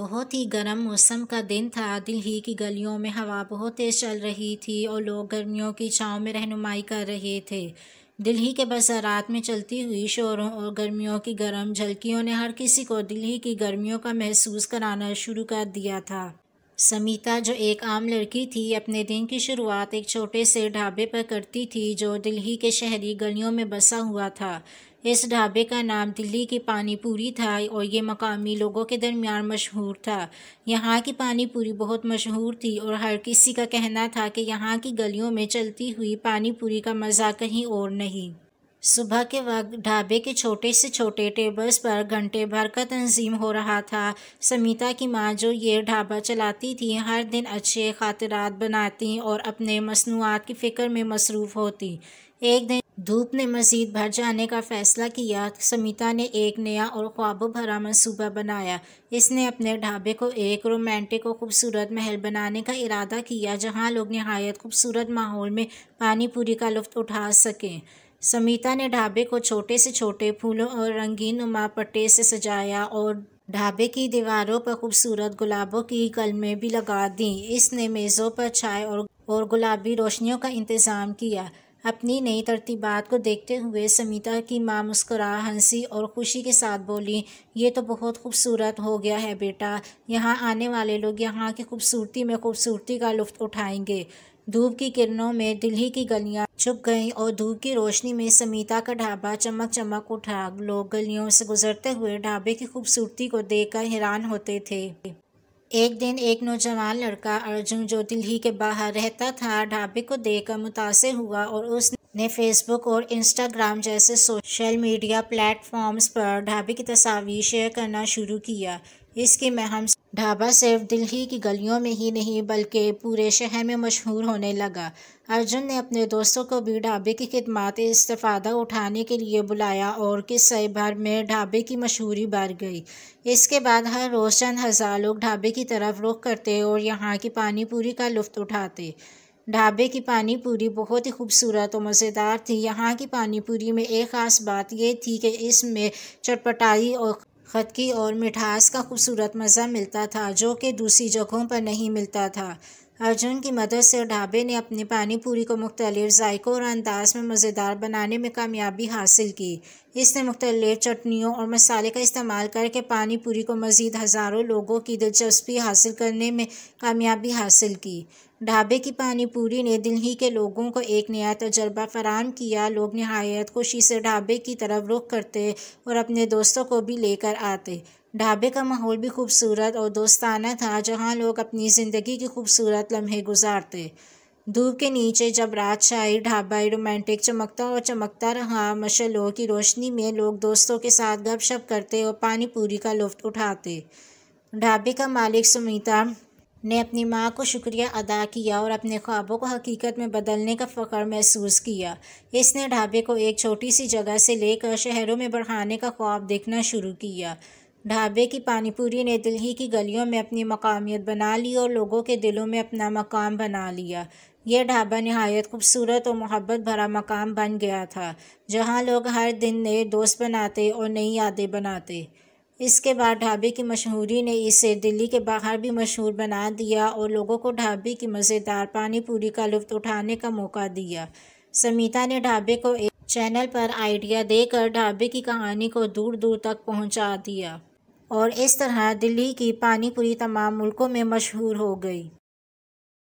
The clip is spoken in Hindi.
बहुत ही गर्म मौसम का दिन था दिल ही की गलियों में हवा बहुत तेज़ चल रही थी और लोग गर्मियों की छाँव में रहनुमाई कर रहे थे दिल्ली के बाजारात में चलती हुई शोरों और गर्मियों की गर्म झलकियों ने हर किसी को दिल्ली की गर्मियों का महसूस कराना शुरू कर दिया था समीता जो एक आम लड़की थी अपने दिन की शुरुआत एक छोटे से ढाबे पर करती थी जो दिल्ली के शहरी गलियों में बसा हुआ था इस ढाबे का नाम दिल्ली की पानी पूरी था और ये मकामी लोगों के दरमियान मशहूर था यहाँ की पानी पूरी बहुत मशहूर थी और हर किसी का कहना था कि यहाँ की गलियों में चलती हुई पानी पूरी का मज़ा कहीं और नहीं सुबह के वक्त ढाबे के छोटे से छोटे टेबल्स पर घंटे भर का तंजीम हो रहा था समीता की माँ जो ये ढाबा चलाती थी हर दिन अच्छे खातरात बनाती और अपने मसनूआत की फ़िक्र में मसरूफ़ होती एक दिन धूप ने मज़ीद भर जाने का फ़ैसला किया समीता ने एक नया और ख्वाब भरा मनसूबा बनाया इसने अपने ढाबे को एक रोमांटिक और ख़ूबसूरत महल बनाने का इरादा किया जहाँ लोग नहायत खूबसूरत माहौल में पानी पूरी का लुफ्त उठा सकें समीता ने ढाबे को छोटे से छोटे फूलों और रंगीन नुमा पट्टे से सजाया और ढाबे की दीवारों पर खूबसूरत गुलाबों की कलमें भी लगा दी इसने मेज़ों पर छाए और और गुलाबी रोशनियों का इंतज़ाम किया अपनी नई तरतीबात को देखते हुए समीता की माँ मुस्कुरा हंसी और खुशी के साथ बोली ये तो बहुत खूबसूरत हो गया है बेटा यहाँ आने वाले लोग यहाँ की खूबसूरती में खूबसूरती का लुफ्त उठाएंगे धूप की किरणों में दिल्ली की गलियाँ छुप गईं और धूप की रोशनी में समीता का ढाबा चमक चमक उठा लोग गलियों से गुजरते हुए ढाबे की खूबसूरती को देखकर हैरान होते थे एक दिन एक नौजवान लड़का अर्जुन जो दिल्ली के बाहर रहता था ढाबे को देखकर मुतासर हुआ और उसने ने फेसबुक और इंस्टाग्राम जैसे सोशल मीडिया प्लेटफॉर्म्स पर ढाबे की तस्वीर शेयर करना शुरू किया इसकी महम ढाबा सिर्फ दिल्ली की गलियों में ही नहीं बल्कि पूरे शहर में मशहूर होने लगा अर्जुन ने अपने दोस्तों को भी ढाबे की खिदमत इस्तादा उठाने के लिए बुलाया और किस्से भर में ढाबे की मशहूरी बढ़ गई इसके बाद हर रोज़ चंद हज़ार लोग ढाबे की तरफ रुख करते और यहाँ की पानी पूरी का लुफ्त उठाते ढाबे की पानी पूरी बहुत ही खूबसूरत और मज़ेदार थी यहाँ की पानी पूरी में एक ख़ास बात यह थी कि इसमें चटपटाई और खतकी और मिठास का खूबसूरत मज़ा मिलता था जो कि दूसरी जगहों पर नहीं मिलता था अर्जुन की मदद से ढाबे ने अपनी पानी पूरी को मुख्तलिफ जायकों और अंदाज में मज़ेदार बनाने में कामयाबी हासिल की इसने मुख्तलिफ चटनियों और मसाले का इस्तेमाल करके पानी पूरी को मज़ीद हज़ारों लोगों की दिलचस्पी हासिल करने में कामयाबी हासिल की ढाबे की पानी पूरी ने दिल्ली के लोगों को एक नया तजर्बा फराम किया लोग नहायत खुशी से ढाबे की तरफ रुख करते और अपने दोस्तों को भी लेकर आते ढाबे का माहौल भी खूबसूरत और दोस्ताना था जहाँ लोग अपनी ज़िंदगी के खूबसूरत लम्हे गुजारते धूप के नीचे जब रात शाही ढाबा रोमांटिक चमकता और चमकता रहा मशलों की रोशनी में लोग दोस्तों के साथ गपशप करते और पानी पूरी का लुफ्त उठाते ढाबे का मालिक सुमिता ने अपनी माँ को शुक्रिया अदा किया और अपने ख्वाबों को हकीकत में बदलने का फ़ख्र महसूस किया इसने ढाबे को एक छोटी सी जगह से लेकर शहरों में बढ़ाने का ख्वाब देखना शुरू किया ढाबे की पानीपुरी ने दिल्ली की गलियों में अपनी मकामियत बना ली और लोगों के दिलों में अपना मकाम बना लिया यह ढाबा नहायत खूबसूरत और मोहब्बत भरा मकाम बन गया था जहां लोग हर दिन नए दोस्त बनाते और नई यादें बनाते इसके बाद ढाबे की मशहूरी ने इसे दिल्ली के बाहर भी मशहूर बना दिया और लोगों को ढाबे की मज़ेदार पानी पूरी का लुत्फ़ उठाने का मौका दिया समीता ने ढाबे को एक चैनल पर आइडिया देकर ढाबे की कहानी को दूर दूर तक पहुंचा दिया और इस तरह दिल्ली की पानीपुरी तमाम मुल्कों में मशहूर हो गई